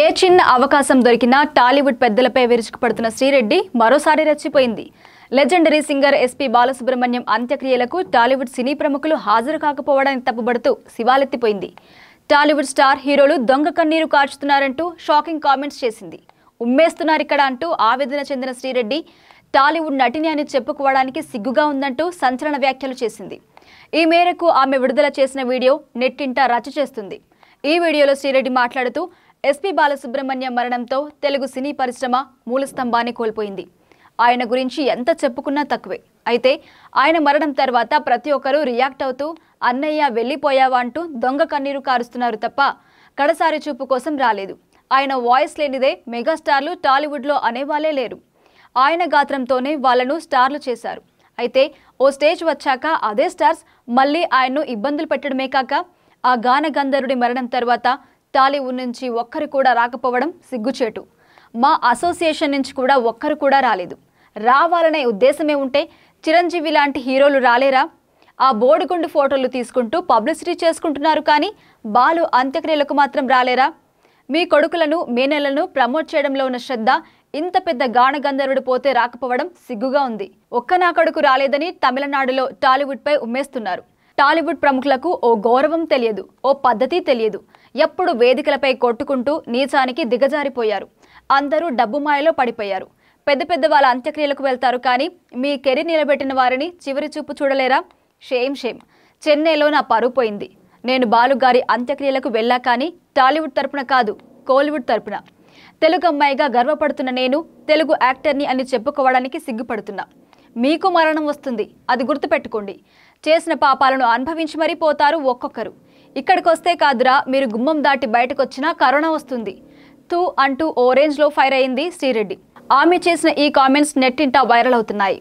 ఏ చిన్న అవకాశం దొరికినా టాలీవుడ్ పెద్దలపై విరుచుకుపడుతున్న శ్రీరెడ్డి మరోసారి రెచ్చిపోయింది లెజెండరీ సింగర్ ఎస్పీ బాలసుబ్రహ్మణ్యం అంత్యక్రియలకు టాలీవుడ్ సినీ ప్రముఖులు హాజరు కాకపోవడానికి తప్పుబడుతూ శివాలెత్తిపోయింది టాలీవుడ్ స్టార్ హీరోలు దొంగ కన్నీరు కార్చుతున్నారంటూ షాకింగ్ కామెంట్స్ చేసింది ఉమ్మేస్తున్నారు ఇక్కడ అంటూ ఆవేదన చెందిన శ్రీరెడ్డి టాలీవుడ్ నటిని అని చెప్పుకోవడానికి సిగ్గుగా ఉందంటూ సంచలన వ్యాఖ్యలు చేసింది ఈ మేరకు ఆమె విడుదల చేసిన వీడియో నెట్టింట రచ్చ చేస్తుంది ఈ వీడియోలో శ్రీరెడ్డి మాట్లాడుతూ ఎస్పీ బాలసుబ్రహ్మణ్యం మరణంతో తెలుగు సినీ పరిశ్రమ మూలస్తంభాన్ని కోల్పోయింది ఆయన గురించి ఎంత చెప్పుకున్నా తక్కువే అయితే ఆయన మరణం తర్వాత ప్రతి ఒక్కరూ రియాక్ట్ అవుతూ అన్నయ్య వెళ్ళిపోయావా అంటూ దొంగ కన్నీరు కారుస్తున్నారు తప్ప కడసారి చూపు కోసం రాలేదు ఆయన వాయిస్ లేనిదే మెగాస్టార్లు టాలీవుడ్లో అనేవాళ్ళే లేరు ఆయన గాత్రంతోనే వాళ్లను స్టార్లు చేశారు అయితే ఓ స్టేజ్ వచ్చాక అదే స్టార్స్ మళ్ళీ ఆయన్ను ఇబ్బందులు పెట్టడమే కాక ఆ గాన గంధర్వుడి మరణం తర్వాత టాలీవుడ్ నుంచి ఒక్కరు కూడా రాకపోవడం సిగ్గుచేటు మా అసోసియేషన్ నుంచి కూడా ఒక్కరు కూడా రాలేదు రావాలనే ఉద్దేశమే ఉంటే చిరంజీవి లాంటి హీరోలు రాలేరా ఆ బోడిగుండు ఫోటోలు తీసుకుంటూ పబ్లిసిటీ చేసుకుంటున్నారు కానీ బాలు అంత్యక్రియలకు మాత్రం రాలేరా మీ కొడుకులను మేనలను ప్రమోట్ చేయడంలో ఉన్న శ్రద్ధ ఇంత పెద్ద గానగంధర్వుడు పోతే రాకపోవడం సిగ్గుగా ఉంది ఒక్క నా కొడుకు రాలేదని తమిళనాడులో టాలీవుడ్పై ఉమ్మేస్తున్నారు టాలీవుడ్ ప్రముఖులకు ఓ గౌరవం తెలియదు ఓ పద్ధతి తెలియదు ఎప్పుడు వేదికలపై కొట్టుకుంటూ నీచానికి దిగజారిపోయారు అందరూ డబ్బు మాయలో పడిపోయారు పెద్ద పెద్ద వాళ్ళ అంత్యక్రియలకు వెళ్తారు కానీ మీ కెరీర్ నిలబెట్టిన వారిని చివరి చూపు చూడలేరా షేమ్ షేమ్ చెన్నైలో నా పరువు పోయింది నేను బాలుగారి అంత్యక్రియలకు వెళ్ళా కానీ టాలీవుడ్ తరపున కాదు కోలీవుడ్ తరపున తెలుగు అమ్మాయిగా గర్వపడుతున్న నేను తెలుగు యాక్టర్ని అని చెప్పుకోవడానికి సిగ్గుపడుతున్నా మీకు మరణం వస్తుంది అది గుర్తుపెట్టుకోండి చేసిన పాపాలను అనుభవించి మరీ పోతారు ఒక్కొక్కరు ఇక్కడికొస్తే కాదురా మీరు గుమ్మం దాటి బయటకొచ్చినా కరోనా వస్తుంది తూ అంటూ ఓరేంజ్లో ఫైర్ అయింది శ్రీరెడ్డి ఆమె చేసిన ఈ కామెంట్స్ నెట్టింటా వైరల్ అవుతున్నాయి